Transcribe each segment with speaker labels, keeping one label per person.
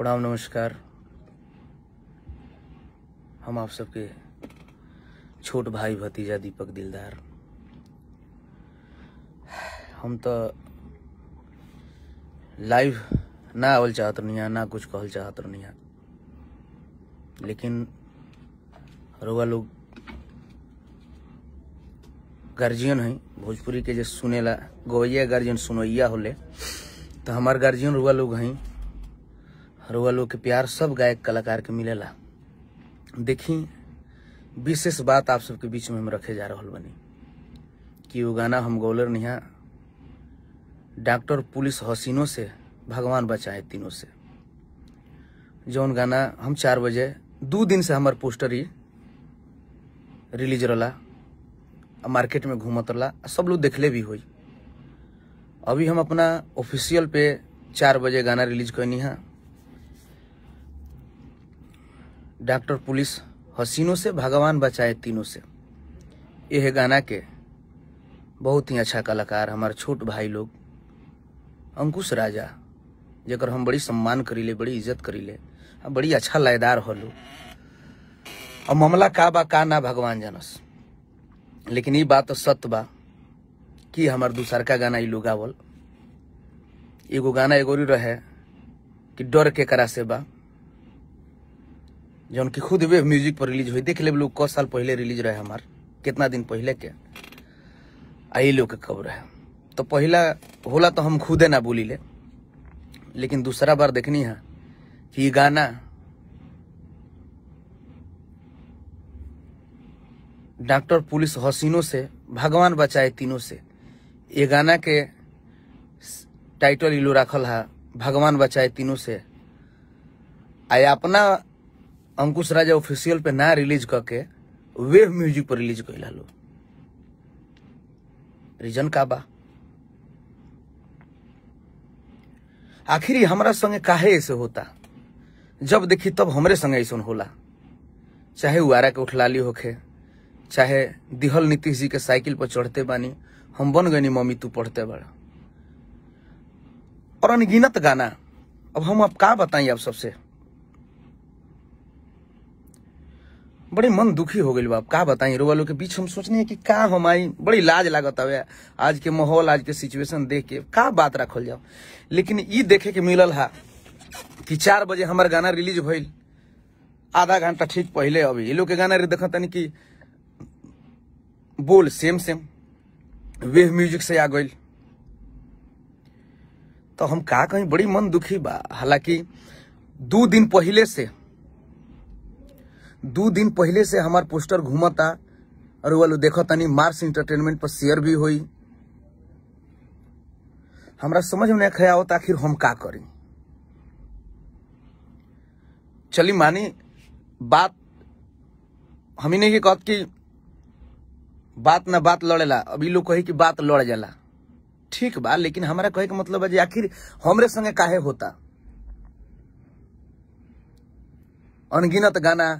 Speaker 1: प्रणाम नमस्कार हम आप सबके छोट भाई भतीजा दीपक दिलदार हम तो लाइव ना आवल चाहत रही ना कुछ कहल चाहत रही लेकिन रउआ लोग गार्जियन है भोजपुरी के जो सुनेला गवैया गार्जियन सुनैया होले तो हमार गार्जियन रुआ लोग हैं रुआ लोग के प्यार सब गायक कलाकार के मिलेला देखी विशेष बात आप सबके बीच में हम रखे जा रहा बनी कि वो गाना हम गौलर निहा डॉक्टर पुलिस हसीनों से भगवान बचाए तीनों से जौन गाना हम चार बजे दो दिन से हमार पोस्टर ही रिलीज रहा मार्केट में घूमत रहा सब लोग देखले भी हुई अभी हम अपना ऑफिशियल पे चार बजे गाना रिलीज करनी है डॉक्टर पुलिस हसीनों से भगवान बचाए तीनों से यह गाना के बहुत ही अच्छा कलाकार हमारे छोट भाई लोग अंकुश राजा जकर हम बड़ी सम्मान करी ले बड़ी इज्जत करी ले बड़ी अच्छा लयदार हो लो और मामला का बा का ना भगवान जानस लेकिन ये बात तो सत्य बा कि हमार का गाना ई लोग एगो गाना एगोरी रहे कि डर के करा से बा जौन की खुद वे म्यूजिक पर रिलीज हुई देख ले लोग कौ साल पहले रिलीज रहे हमार कितना दिन पहले के आई लोग के खबर है तो पहला होला तो हम खुदे ना बोली ले लेकिन दूसरा बार देखनी है कि ये गाना डॉक्टर पुलिस हसीनों से भगवान बचाए तीनों से ये गाना के टाइटल इलो रखल है भगवान बचाए तीनों से आई अपना अंकुश राजा ऑफिशियल पे ना रिलीज करके वेव म्यूजिक पर रिलीज कर लो रीजन का बा आखिर हमारा संगे काहे ऐसे होता जब देखी तब हमरे संगे ऐसा होला चाहे आरा के उठलाली होखे चाहे दिहल नीतीश जी के साइकिल पर चढ़ते बानी हम बन गए मम्मी तू पढ़ते बड़ा और अनगिनत गाना अब हम आप का बताएं आप सबसे बड़ी मन दुखी हो गई बाप का बताई रो वालों के बीच हम सोचने की का हम आई बड़ी लाज लागत हवे आज के माहौल आज के सिचुएशन देख के का बात रखल जाओ लेकिन ये देखे के मिलल हा कि चार बजे हमार गाना रिलीज भइल आधा घंटा ठीक पहले अभी ये लोग के गाना देख तनी कि बोल सेम सेम वेह म्यूजिक से आ गई तो हम का कहीं बड़ी मन दुखी बा हालांकि दो दिन पहले से दो दिन पहले से हमार पोस्टर घूमता और वो देखो तनी मार्स इंटरटेनमेंट पर शेयर भी हुई हमरा समझ में नहीं खया होता आखिर हम का करी चली मानी बात हम ही नहीं के कहत कि बात ना बात लड़ेला अभी लोग कही कि बात लड़ जाला ठीक बा लेकिन हमारा कहे के मतलब है आखिर हमरे संगे काहे होता अनगिनत गाना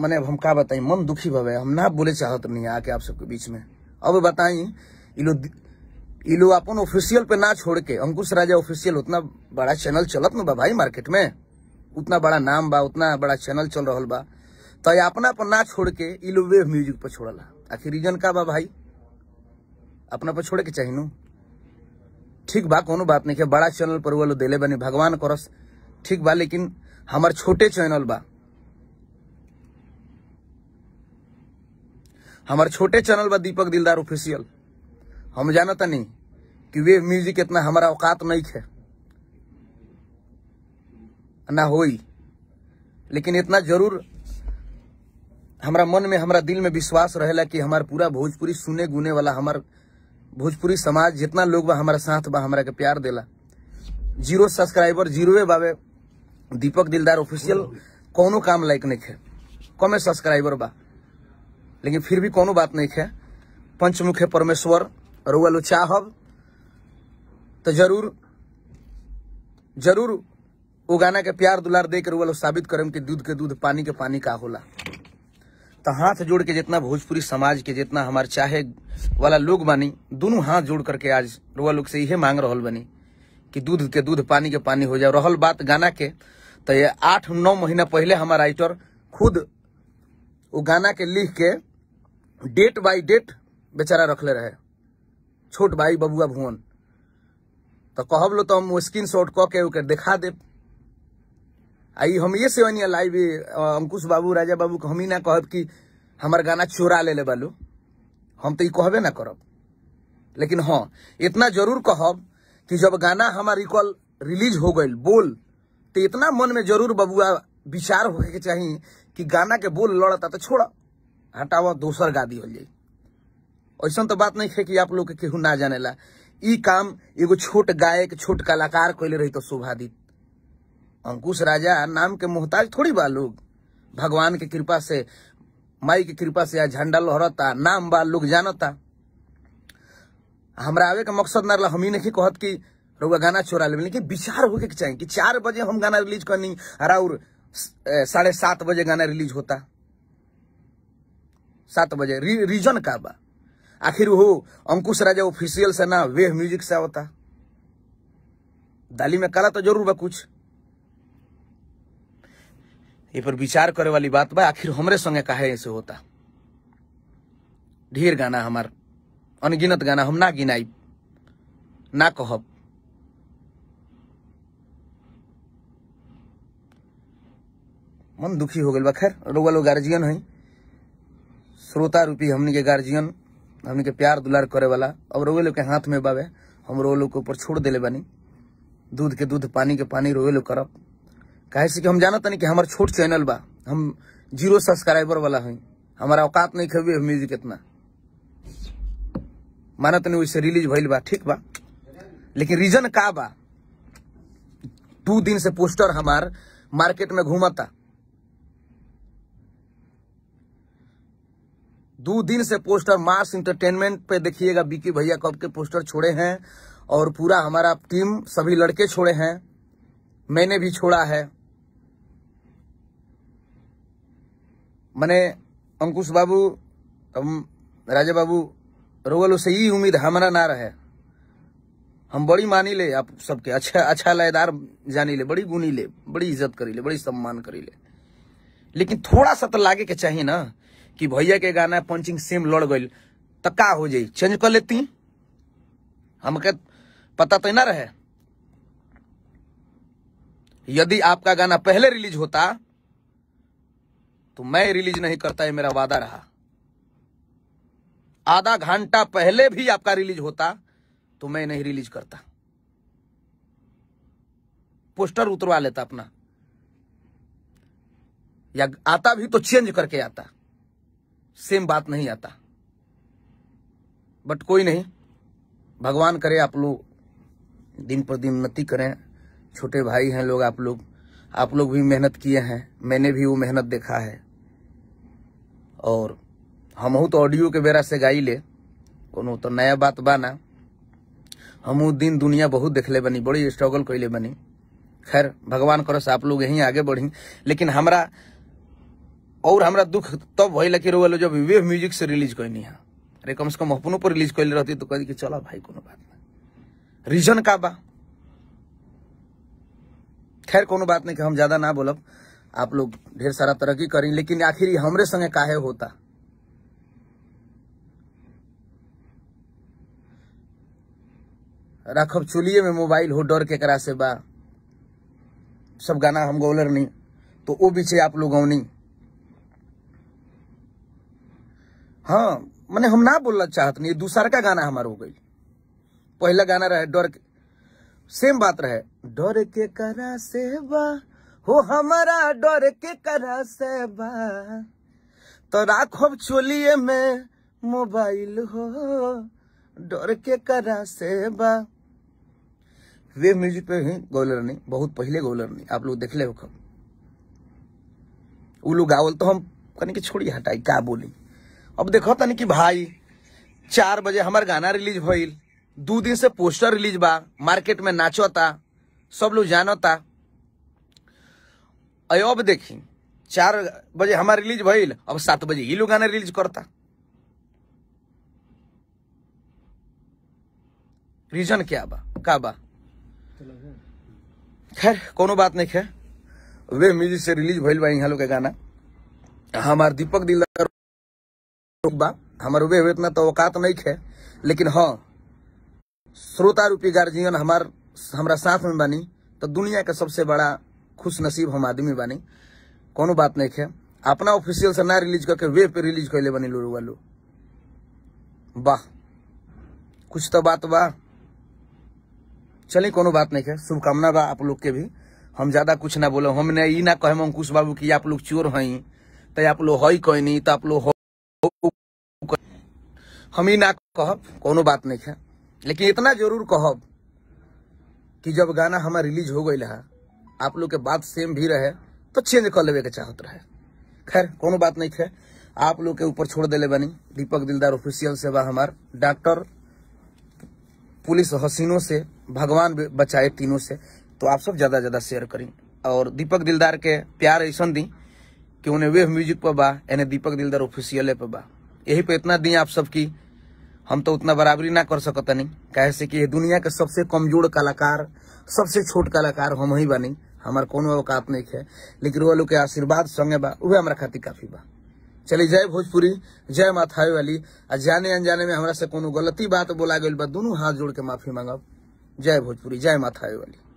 Speaker 1: मैंने अब हम का बताई मन दुखी भवे हम ना बोले चाहत नहीं आके आप सबके बीच में अब बताई इलो इलो अपन ऑफिशियल पे ना छोड़ के अंकुश राजा ऑफिशियल उतना बड़ा चैनल चलत ना बा भाई मार्केट में उतना बड़ा नाम बा उतना बड़ा चैनल चल रहा बा तो अपना पर ना छोड़ के इलो वेव म्यूजिक पर छोड़ला आखिर रीजन का बा भाई अपना पर छोड़ के चाहिए नू ठीक बा कोनो बात नहीं है बड़ा चैनल पर वो दिले बनी भगवान करस ठीक बा लेकिन हमार छोटे चैनल बा हमारे छोटे चैनल बा दीपक दिलदार ऑफिशियल हम जानते नहीं कि वे म्यूजिक इतना हमारा औकात नहीं है ना हो लेकिन इतना जरूर हमारा मन में हमारा दिल में विश्वास रहेला कि हमारे पूरा भोजपुरी सुने गुने वाला हमारे भोजपुरी समाज जितना लोग बा हमारा साथ बा हमारा के प्यार देला जीरो सब्सक्राइबर जीरो बाबे दीपक दिलदार ऑफिशियल हम्म। कोनो काम लायक नहीं है कमे सब्सक्राइबर बा लेकिन फिर भी कोनो बात नहीं है पंचमुखे परमेश्वर परमेश्वर रुअल चाहब तो जरूर जरूर वो गाना के प्यार दुलार दे के रुअल साबित करम कि दूध के दूध पानी के पानी का होला तो हाथ जोड़ के जितना भोजपुरी समाज के जितना हमारे चाहे वाला लोग बानी दोनों हाथ जोड़ करके आज रुआ लोग से यही मांग रहा बनी कि दूध के दूध पानी के पानी हो जाए रहल बात गाना के तो ये आठ नौ महीना पहले हमारा राइटर खुद वो गाना के लिख के डेट बाई डेट बेचारा रखले रहे छोट भाई बबुआ भुवन तो कहब लो तो हम स्क्रीन शॉट क के देखा दे आई हम ये सेवनिया लाइव अंकुश बाबू राजा बाबू हम ही ना कहब कि हमार गाना चोरा ले ले बालू हम तो कहबे ना करब लेकिन हाँ इतना जरूर कहब कि जब गाना हमार रिकॉल रिलीज हो गई बोल तो इतना मन में जरूर बबुआ विचार होके चाहिए कि गाना के बोल लड़ता तो छोड़ा हटाव दोसर गादी हो जाए ऐसा तो बात नहीं है कि आप लोग केहू ना जाने ला काम एगो छोट गायक छोट कलाकार कैले रही तो शोभादित अंकुश राजा नाम के मोहताज थोड़ी बा लोग भगवान के कृपा से माई के कृपा से आज झंडा लहरता नाम बा लोग जानता हमारा आवे का मकसद ना रहा हम ही नहीं कहत कि रउआ गाना चोरा लेकिन लेकिन विचार होके चाहिए कि चार बजे हम गाना रिलीज करनी और साढ़े सात बजे गाना रिलीज होता सात बजे री, रीजन का बा आखिर हो अंकुश राजा ऑफिशियल से ना वेह म्यूजिक से होता दाली में काला तो जरूर बा कुछ ये पर विचार करे वाली बात बा आखिर हमरे संगे काहे ऐसे होता ढेर गाना हमार अनगिनत गाना हम ना गिनाई ना कहब मन दुखी हो गए बा खैर लोग गार्जियन हई श्रोता रूपी हमनी के गार्जियन हमनी के प्यार दुलार करे वाला अब रोवे लोग के हाथ में बाबे हम रोवे लोग के ऊपर छोड़ देले बनी दूध के दूध पानी के पानी रोवे लोग करब कहे से कि हम जानत नहीं कि हमारा छोट चैनल बा हम जीरो सब्सक्राइबर वाला हई हमारा औकात नहीं खबे म्यूजिक इतना मानत नहीं वैसे रिलीज भइल बा ठीक बा लेकिन रीजन का बा टू दिन से पोस्टर हमार मार्केट में घूमता दो दिन से पोस्टर मार्स इंटरटेनमेंट पे देखिएगा बीके भैया कब के पोस्टर छोड़े हैं और पूरा हमारा टीम सभी लड़के छोड़े हैं मैंने भी छोड़ा है मैंने अंकुश बाबू राजा बाबू रोगल से यही उम्मीद हमारा ना रहे हम बड़ी मानी ले आप सबके अच्छा अच्छा लयदार जानी ले बड़ी गुनी ले बड़ी इज्जत करी ले बड़ी सम्मान करी ले लेकिन थोड़ा सा तो लागे के चाहिए ना कि भैया के गाना पंचिंग सेम लड़ गई तो का हो जाए चेंज कर लेती हमके पता तो ना रहे यदि आपका गाना पहले रिलीज होता तो मैं रिलीज नहीं करता ये मेरा वादा रहा आधा घंटा पहले भी आपका रिलीज होता तो मैं नहीं रिलीज करता पोस्टर उतरवा लेता अपना या आता भी तो चेंज करके आता सेम बात नहीं आता बट कोई नहीं भगवान करे आप लोग दिन उन्नति करें छोटे भाई हैं लोग आप लोग आप लोग भी मेहनत किए हैं मैंने भी वो मेहनत देखा है और हम तो ऑडियो के बेरा से गाई ले कोनो तो नया बात बा ना हमू दिन दुनिया बहुत देखले बनी बड़ी स्ट्रगल कैले बनी खैर भगवान से आप लोग यहीं आगे बढ़ी लेकिन हमारा और हमारा दुख तब भैल कि रोल जब वेव म्यूजिक से रिलीज कैनी है अरे कम से कम अपनों पर रिलीज कैले रहती तो कह कि चला भाई को बात नहीं रीजन का बा खैर को बात नहीं कि हम ज्यादा ना बोलब आप लोग ढेर सारा तरक्की करी लेकिन आखिर हमरे संगे काहे होता रखब चुलिए में मोबाइल हो डर के करा से बा सब गाना हम गौलर नहीं तो वो बीचे आप लोग गौनी हाँ मैंने हम ना बोलना चाहते नहीं दूसर का गाना हमारा हो गई पहला गाना रहे डर के सेम बात रहे डर के करा से हो हमारा डर के करा से तो राखो चोलिए में मोबाइल हो डर के करा से वे म्यूजिक पे ही गोलर नहीं बहुत पहले गोलर नहीं आप लोग देख ले वो लोग गावल तो हम कहीं के छोड़िए हटाई क्या बोली अब देखो तनी कि भाई चार बजे हमार गाना रिलीज हो दू दिन से पोस्टर रिलीज बा मार्केट में नाचता सब लोग जानता अब देखी चार बजे हमार रिलीज भइल अब सात बजे ये लोग गाना रिलीज करता रीजन क्या बा का बा खैर कोनो बात नहीं है वे म्यूजिक से रिलीज भइल बा यहाँ लोग गाना हमार दीपक दिलदार शौक बा हमारे हमार हुए में तो औकात नहीं है लेकिन हाँ श्रोता रूपी गार्जियन हमार हमारा साथ में बनी तो दुनिया का सबसे बड़ा खुश नसीब हम आदमी बनी कोनो बात नहीं है अपना ऑफिशियल से ना रिलीज करके वेब पे रिलीज कर ले बनी लुरु वालू वाह कुछ तो बात बा चलिए कोनो बात नहीं है शुभकामना बा आप लोग के भी हम ज्यादा कुछ ना बोले हमने ये ना कहे अंकुश बाबू की आप लोग चोर हई तो आप लोग हई कोई नहीं तो आप लोग हो, हम ही ना कह कोनो बात नहीं है लेकिन इतना जरूर कहब कि जब गाना हमारा रिलीज हो गई है आप लोग के बात सेम भी रहे तो चेंज कर लेवे के चाहत रहे खैर कोनो बात नहीं है आप लोग के ऊपर छोड़ दिले बनी दीपक दिलदार ऑफिशियल सेवा हमार डॉक्टर पुलिस हसीनों से भगवान बचाए तीनों से तो आप सब ज़्यादा ज़्यादा शेयर करी और दीपक दिलदार के प्यार ऐसा दी कि उन्हें वे म्यूजिक पर बा दीपक दिलदार ऑफिशियल पर बा यही पे इतना दी आप सबकी हम तो उतना बराबरी ना कर सकते नहीं से कि दुनिया के सबसे कमजोर कलाकार सबसे छोट कलाकार हम ही बनी हमारे कोनो औकात नहीं है लेकिन वो लोग के आशीर्वाद संगे बा वह हमारा खातिर काफी बा चलिए जय भोजपुरी जय माथाए वाली आ जाने अनजाने में हमारा से कोनो गलती बात बोला गई बा दोनों हाथ जोड़ के माफी मांगब जय भोजपुरी जय माथाई वाली